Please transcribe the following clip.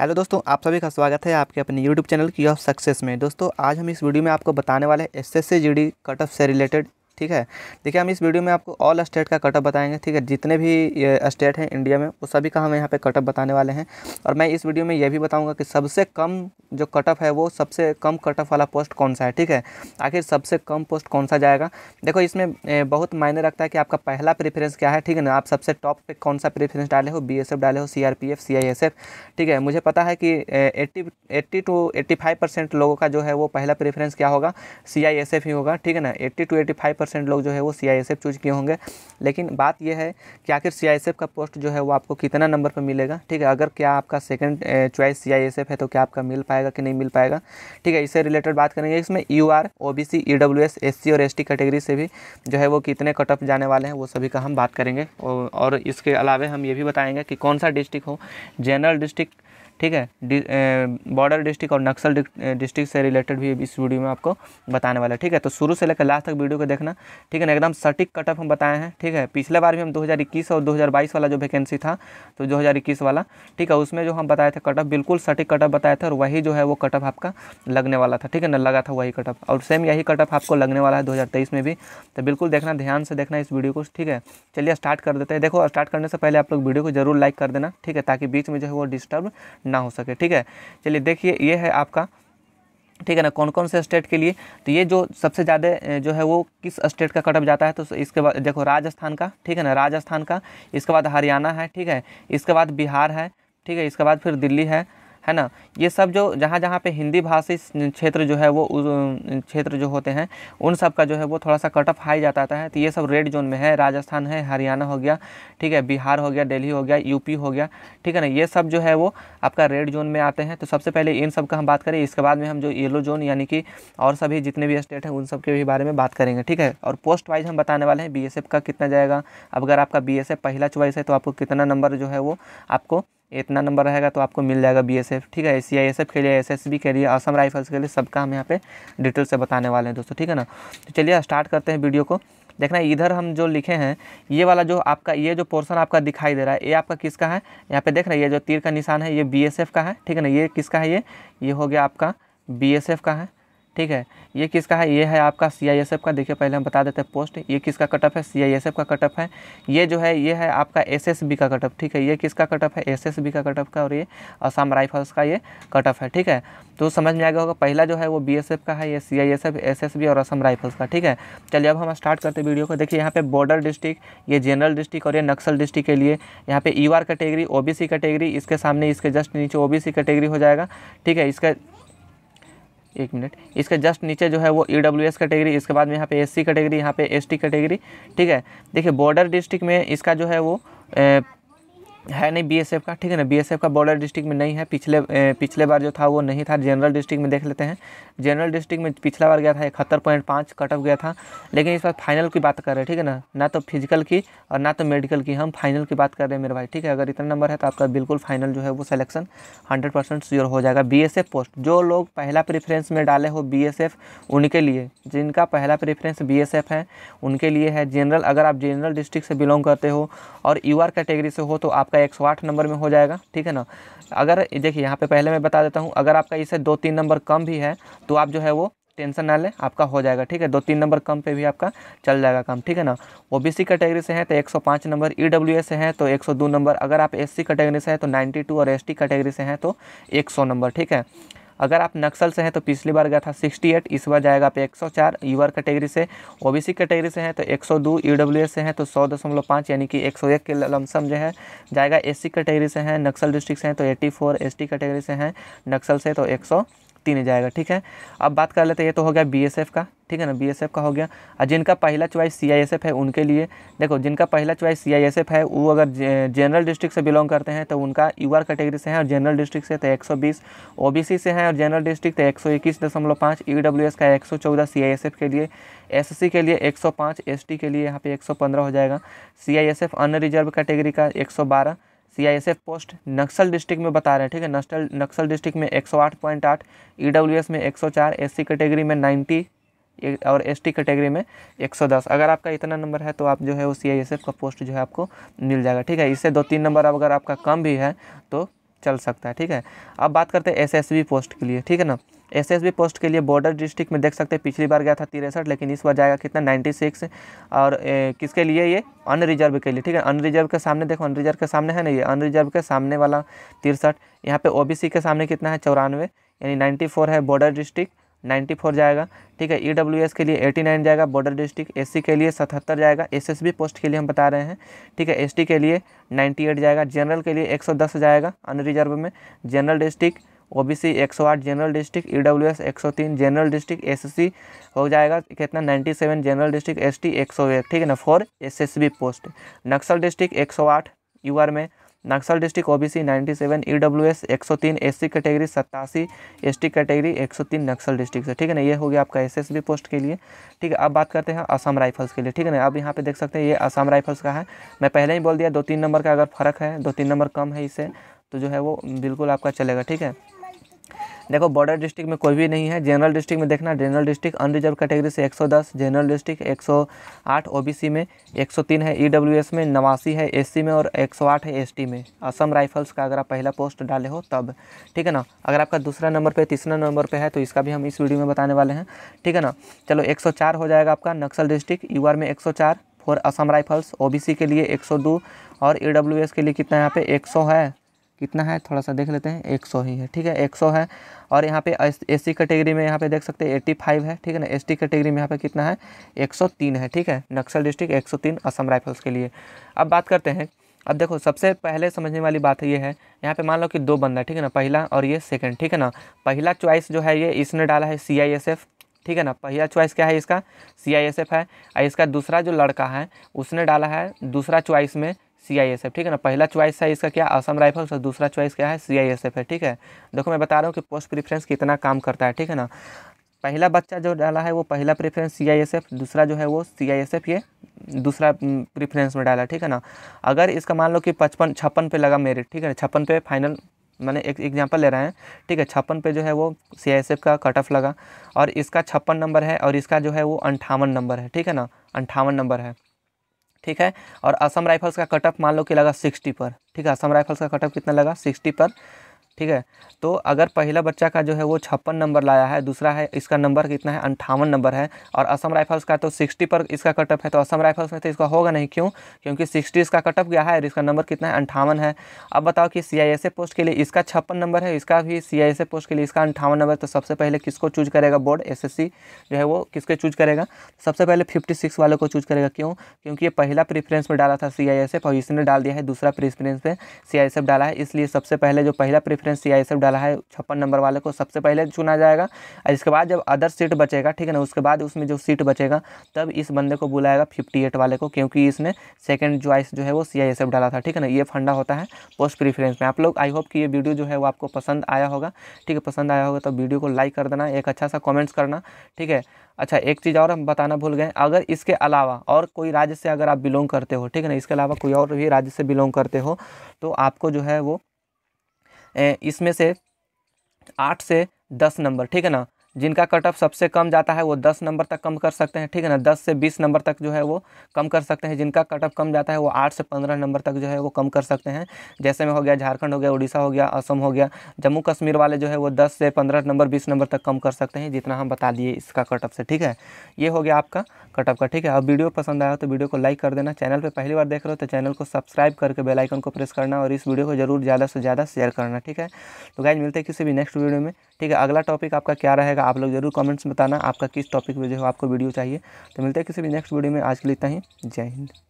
hello दोस्तों आप सभी का स्वागत है आपके अपने YouTube channel key of success में दोस्तों आज हम इस वीडियो में आपको बताने वाले हैं S S C G D cut off से रिलेटेड ठीक है देखिए हम इस वीडियो में आपको ऑल स्टेट का कटअप बताएंगे ठीक है जितने भी स्टेट हैं इंडिया में वो सभी का हम यहाँ पे कटअप बताने वाले हैं और मैं इस वीडियो में यह भी बताऊँगा कि सबसे कम जो कट ऑफ है वो सबसे कम कट ऑफ वाला पोस्ट कौन सा है ठीक है आखिर सबसे कम पोस्ट कौन सा जाएगा देखो इसमें बहुत मायने रखता है कि आपका पहला प्रेफरेंस क्या है ठीक है ना आप सबसे टॉप पे कौन सा प्रेफरेंस डाले हो बी डाले हो C R P F C I S F ठीक है मुझे पता है कि eighty eighty two eighty five percent लोगों का जो है वो पहला प्रेफरेंस क्या होगा सी आई एस एफ ही होगा ठीक है ना eighty two eighty five percent लोग जो है वो C I S F choose किए होंगे लेकिन बात यह है कि आखिर सी आई एस एफ का पोस्ट जो है वो आपको कितना नंबर पर मिलेगा ठीक है अगर क्या आपका second choice C I S F है तो क्या आपका मिल पाएगा पाएगा कि नहीं मिल पाएगा ठीक है इससे रिलेटेड बात करेंगे इसमें U R O B C E W S S C और एस टी कैटेगरी से भी जो है वो कितने कट ऑफ जाने वाले हैं वो सभी का हम बात करेंगे और इसके अलावा हम ये भी बताएंगे कि कौन सा डिस्ट्रिक्ट हो जनरल डिस्ट्रिक्ट ठीक है बॉर्डर डिस्ट्रिक्ट और नक्सल डिस्ट्रिक्ट से रिलेटेड भी इस वीडियो में आपको बताने वाला है ठीक है तो शुरू से लेकर लास्ट तक वीडियो को देखना ठीक है ना एकदम सटीक कटअप हम बताए हैं ठीक है पिछले बार भी हम 2021 और 2022 वाला जो वैकेंसी था तो 2021 वाला ठीक है उसमें जो हम बताए थे कटअप बिल्कुल सटीक कटअप बताए थे और वही जो है वो कटअप आपका लगने वाला था ठीक है ना लगा था वही कटअप और सेम यही कटअप आपको लगने वाला है दो में भी तो बिल्कुल देखना ध्यान से देखना इस वीडियो को ठीक है चलिए स्टार्ट कर देते हैं देखो स्टार्ट करने से पहले आप लोग वीडियो को जरूर लाइक कर देना ठीक है ताकि बीच में जो है वो डिस्टर्ब ना हो सके ठीक है चलिए देखिए ये है आपका ठीक है ना कौन कौन से स्टेट के लिए तो ये जो सबसे ज़्यादा जो है वो किस स्टेट का कटअप जाता है तो इसके बाद देखो राजस्थान का ठीक है ना राजस्थान का इसके बाद हरियाणा है ठीक है इसके बाद बिहार है ठीक है इसके बाद फिर दिल्ली है है ना ये सब जो जहाँ जहाँ पे हिंदी भाषी क्षेत्र जो है वो क्षेत्र जो होते हैं उन सब का जो है वो थोड़ा सा कट ऑफ हाई जाता है तो ये सब रेड जोन में है राजस्थान है हरियाणा हो गया ठीक है बिहार हो गया दिल्ली हो गया यूपी हो गया ठीक है ना ये सब जो है वो आपका रेड जोन में आते हैं तो सबसे पहले इन सब का हम बात करें इसके बाद में हम जो येलो जोन यानी कि और सभी जितने भी स्टेट हैं उन सब के भी बारे में बात करेंगे ठीक है और पोस्ट वाइज हम बताने वाले हैं बी का कितना जाएगा अगर आपका बी पहला चॉइस है तो आपको कितना नंबर जो है वो आपको इतना नंबर रहेगा तो आपको मिल जाएगा बी ठीक है सी आई के लिए एस के लिए असम राइफल्स के लिए सबका हम यहाँ पे डिटेल से बताने वाले हैं दोस्तों ठीक है ना तो चलिए स्टार्ट करते हैं वीडियो को देखना इधर हम जो लिखे हैं ये वाला जो आपका ये जो पोर्सन आपका दिखाई दे रहा है ये आपका किसका है यहाँ पे देख रहे हैं ये जो तीर का निशान है ये बी का है ठीक है ना ये किसका है ये ये हो गया आपका बी का है ठीक है ये किसका है ये है आपका सी आई एस एफ का देखिए पहले हम बता देते हैं पोस्ट ये किसका कटअप है सी आई एस एफ का कटअप है ये जो है ये है आपका एस एस बी का कटअप ठीक है ये किसका कटअप है एस एस बी का कटअप का और ये असम राइफल्स का ये कटअप है ठीक है तो समझ में आ गया होगा पहला जो है वो बी एस एफ का है ये C I S F S S B और असम राइफल्स का ठीक है चलिए अब हम स्टार्ट करते हैं वीडियो को देखिए यहाँ पे बॉर्डर डिस्ट्रिक्ट ये जनरल डिस्ट्रिक्ट और ये नक्सल डिस्ट्रिक्ट के लिए यहाँ पे U R category O B C category इसके सामने इसके जस्ट नीचे ओ बी सी कैटेगरी हो जाएगा ठीक है इसका एक मिनट इसके जस्ट नीचे जो है वो ई डब्ल्यू एस कैटेगरी इसके बाद में यहाँ पे एस सी कैटेगरी यहाँ पे एस टी कैटेगरी ठीक है देखिए बॉर्डर डिस्ट्रिक्ट में इसका जो है वो है नहीं बीएसएफ का ठीक है ना बीएसएफ का बॉर्डर डिस्ट्रिक्ट में नहीं है पिछले पिछले बार जो था वो नहीं था जनरल डिस्ट्रिक्ट में देख लेते हैं जनरल डिस्ट्रिक्ट में पिछला बार गया था इकहत्तर पॉइंट पाँच कट ऑफ गया था लेकिन इस बार फाइनल की बात कर रहे हैं ठीक है ना ना तो फिजिकल की और ना तो मेडिकल की हम फाइनल की बात कर रहे हैं मेरे भाई ठीक है अगर इतना नंबर है तो आपका बिल्कुल फाइनल जो है वो सलेक्शन हंड्रेड परसेंट श्योर हो जाएगा बी पोस्ट जो लोग पहला प्रेफरेंस में डाले हो बी उनके लिए जिनका पहला प्रेफरेंस बी है उनके लिए है जनरल अगर आप जनरल डिस्ट्रिक्ट से बिलोंग करते हो और यू कैटेगरी से हो तो आप आपका 108 नंबर में हो जाएगा ठीक है ना अगर देखिए यहाँ पे पहले मैं बता देता हूँ अगर आपका इसे दो तीन नंबर कम भी है तो आप जो है वो टेंशन ना लें आपका हो जाएगा ठीक है दो तीन नंबर कम पे भी आपका चल जाएगा काम ठीक है ना ओ बी सी कैटेगरी से हैं तो 105 नंबर ई e से हैं तो 102 नंबर अगर आप एस सी कैटेगरी से हैं तो 92 और एस टी कैटेगरी से हैं तो 100 नंबर ठीक है अगर आप नक्सल से हैं तो पिछली बार गया था 68 इस बार जाएगा आप 104 आर कैटेगरी से ओबीसी कैटेगरी से हैं तो 102 एस से हैं तो सौ दशमलव पाँच यानी कि 101 के लमसम जो है जाएगा एससी कैटेगरी से हैं नक्सल डिस्ट्रिक्ट से हैं तो 84 एसटी कैटेगरी से हैं नक्सल से तो एक तीन ही जाएगा ठीक है अब बात कर लेते हैं ये तो हो गया बी का ठीक है ना बी का हो गया और जिनका पहला च्वाइस सी है उनके लिए देखो जिनका पहला च्वाइस सी है वो अगर जनरल डिस्ट्रिक्ट से बिलोंग करते हैं तो उनका आर कैटेगरी से है और जनरल डिस्ट्रिक्ट से तो 120 ओबीसी से है और जनरल डिस्ट्रिक्ट तो एक ईडब्ल्यूएस e का एस एफ के लिए सी के लिए एस टी के लिए यहाँ पे पंद्रह हो जाएगा एस एफ रिजर्व कैटेगरी का बारह सीआईएसएफ पोस्ट नक्सल डिस्ट्रिक्ट में बता रहे हैं ठीक है नक्सल नक्सल डिस्ट्रिक्ट में 108.8 ईडब्ल्यूएस e में 104 एससी कैटेगरी में 90 और एसटी कैटेगरी में 110 अगर आपका इतना नंबर है तो आप जो है वो सीआईएसएफ का पोस्ट जो है आपको मिल जाएगा ठीक है इससे दो तीन नंबर अगर आपका कम भी है तो चल सकता है ठीक है अब बात करते हैं एसएसबी पोस्ट के लिए ठीक है ना एसएसबी पोस्ट के लिए बॉर्डर डिस्ट्रिक्ट में देख सकते हैं पिछली बार गया था तिरसठ लेकिन इस बार जाएगा कितना 96 और ए, किसके लिए ये अनरिजर्व के लिए ठीक है अनरिजर्व के सामने देखो अनरिजर्व के सामने है ना ये अनरिजर्व के सामने वाला तिरसठ यहाँ पे ओबीसी के सामने कितना है चौरानवे यानी नाइन्टी है बॉर्डर डिस्ट्रिक्ट नाइन्टी फोर जाएगा ठीक है ई डब्ल्यू एस के लिए एटी नाइन जाएगा बॉर्डर डिस्ट्रिक्ट एस सी के लिए सतहत्तर जाएगा एस एस बी पोस्ट के लिए हम बता रहे हैं ठीक है एस टी के लिए नाइन्टी एट जाएगा जनरल के लिए एक सौ दस जाएगा अनरिजर्व में general district O B C एक सौ आठ general district E W S एक सौ तीन जनरल डिस्ट्रिक्ट एस सी हो जाएगा कितना ninety seven general district S T एक सौ एक ठीक है ना for S S B post Naxal district एक सौ आठ यू आर में E Naxal district OBC 97 EWS 103 SC category सत्तासी एसटी कैटेगरी 103 नक्सल डिस्ट्रिक्ट से ठीक है ना ये हो गया आपका एसएसबी पोस्ट के लिए ठीक है अब बात करते हैं असम राइफल्स के लिए ठीक है ना अब यहाँ पे देख सकते हैं ये असम राइफल्स का है मैं पहले ही बोल दिया दो तीन नंबर का अगर फर्क है दो तीन नंबर कम है इससे तो जो है वो बिल्कुल आपका चलेगा ठीक है देखो बॉर्डर डिस्ट्रिक्ट में कोई भी नहीं है जनरल डिस्ट्रिक्ट में देखना जनरल डिस्ट्रिक्ट अनरिजर्व कैटेगरी से 110 जनरल डिस्ट्रिक्ट 108 ओबीसी में 103 है ईडब्ल्यूएस e में नवासी है एससी में और 108 है एसटी में असम राइफल्स का अगर आप पहला पोस्ट डाले हो तब ठीक है ना अगर आपका दूसरा नंबर पर तीसरा नंबर पर है तो इसका भी हम इस वीडियो में बताने वाले हैं ठीक है ना चलो एक हो जाएगा आपका नक्सल डिस्ट्रिक्ट यू में एक फॉर असम राइफल्स ओ के लिए एक और ई e के लिए कितना यहाँ पे एक है कितना है थोड़ा सा देख लेते हैं एक सौ ही है ठीक है एक सौ है और यहाँ पे एस सी कैटेगरी में यहाँ पे देख सकते हैं एट्टी फाइव है ठीक है ना एस टी कैटेगरी में यहाँ पे कितना है एक सौ तीन है ठीक है नक्सल डिस्ट्रिक्ट एक सौ तीन असम राइफल्स के लिए अब बात करते हैं अब देखो सबसे पहले समझने वाली बात ये है यहाँ पे मान लो कि दो बंदा ठीक है ना पहला और ये सेकेंड ठीक है ना पहला चॉइस जो है ये इसने डाला है सी आई एस एफ ठीक है ना पहला चॉइस क्या है इसका सी आई एस एफ है और इसका दूसरा जो लड़का है उसने डाला है दूसरा च्वाइस में सी आई एस एफ ठीक है ना पहला चॉइस है इसका क्या असम राइफल्स और दूसरा चॉइस क्या है सी आई एस एफ है ठीक है देखो मैं बता रहा हूँ कि पोस्ट प्रीफ्रेंस कितना काम करता है ठीक है ना पहला बच्चा जो डाला है वो पहला preference C I S F दूसरा जो है वो सी आई एस एफ ये दूसरा प्रेफरेंस में डाला ठीक है ना अगर इसका मान लो कि पचपन छप्पन पे लगा मेरिट ठीक है ना छप्पन पे फाइनल मैंने एक एग्जाम्पल ले रहे हैं ठीक है छप्पन पे जो है वो सी आई एस एफ का कट ऑफ लगा और इसका छप्पन नंबर है और इसका जो है वो अंठावन नंबर है ठीक है ना अंठावन नंबर है ठीक है और असम राइफल्स का कटअप मान लो कि लगा सिक्सटी पर ठीक है असम राइफल्स का कटअप कितना लगा सिक्सटी पर ठीक है तो अगर पहला बच्चा का जो है वो छप्पन नंबर लाया है दूसरा है इसका नंबर कितना है अंठावन नंबर है और असम राइफल्स का तो सिक्सटी पर इसका कटअप है तो असम राइफल्स में तो इसका होगा नहीं क्यों क्योंकि सिक्सटी इसका कटअप गया है और इसका नंबर कितना है अंठावन है अब बताओ कि सी पोस्ट के लिए इसका छप्पन नंबर है इसका भी सी पोस्ट के लिए इसका अंठावन नंबर तो सबसे पहले किसको चूज करेगा बोर्ड एस जो है वो किसके चूज करेगा सबसे पहले फिफ्टी वालों को चूज करेगा क्यों क्योंकि ये पहला प्रीफरेंस में डाला था सी और इसने डाल दिया है दूसरा प्रीफरेंस में सी डाला है इसलिए सबसे पहले जो पहला प्रीफरेंस डिफेंस या ये सब डाला है छप्पन नंबर वाले को सबसे पहले चुना जाएगा और इसके बाद जब अदर सीट बचेगा ठीक है ना उसके बाद उसमें जो सीट बचेगा तब इस बंदे को बुलाएगा फिफ्टी एट वाले को क्योंकि इसने सेकेंड च्वाइस जो है वो सी डाला था ठीक है ना ये फंडा होता है पोस्ट प्रीफरेंस में आप लोग आई होप कि ये वीडियो जो है वो आपको पसंद आया होगा ठीक है पसंद आया होगा तो वीडियो को लाइक कर देना एक अच्छा सा कॉमेंट्स करना ठीक है अच्छा एक चीज़ और हम बताना भूल गए अगर इसके अलावा और कोई राज्य से अगर आप बिलोंग करते हो ठीक है ना इसके अलावा कोई और भी राज्य से बिलोंग करते हो तो आपको जो है वो इसमें से आठ से दस नंबर ठीक है ना जिनका कट ऑफ सबसे कम जाता है वो दस नंबर तक कम कर सकते हैं ठीक है ना दस से बीस नंबर तक जो है वो कम कर सकते हैं जिनका कट ऑफ कम जाता है वो आठ से पंद्रह नंबर तक जो है वो कम कर सकते हैं जैसे में हो गया झारखंड हो गया उड़ीसा हो गया असम हो गया जम्मू कश्मीर वाले जो है वो दस से पंद्रह नंबर बीस नंबर तक कम कर सकते हैं जितना हम बता दिए इसका कट ऑफ से ठीक है ये हो गया आपका कट ऑफ का ठीक है अब वीडियो पसंद आया तो वीडियो को लाइक कर देना चैनल पर पहली बार देख रहे हो तो चैनल को सब्सक्राइब करके बेलाइकन को प्रेस करना और इस वीडियो को ज़रूर ज़्यादा से ज़्यादा शेयर करना ठीक है तो गाइज मिलते हैं किसी भी नेक्स्ट वीडियो में ठीक है अगला टॉपिक आपका क्या रहेगा रहेगा आप लोग जरूर कमेंट्स बताना आपका किस टॉपिक पे जो है आपको वीडियो चाहिए तो मिलते हैं किसी भी नेक्स्ट वीडियो में आज के लिए इतना ही जय हिंद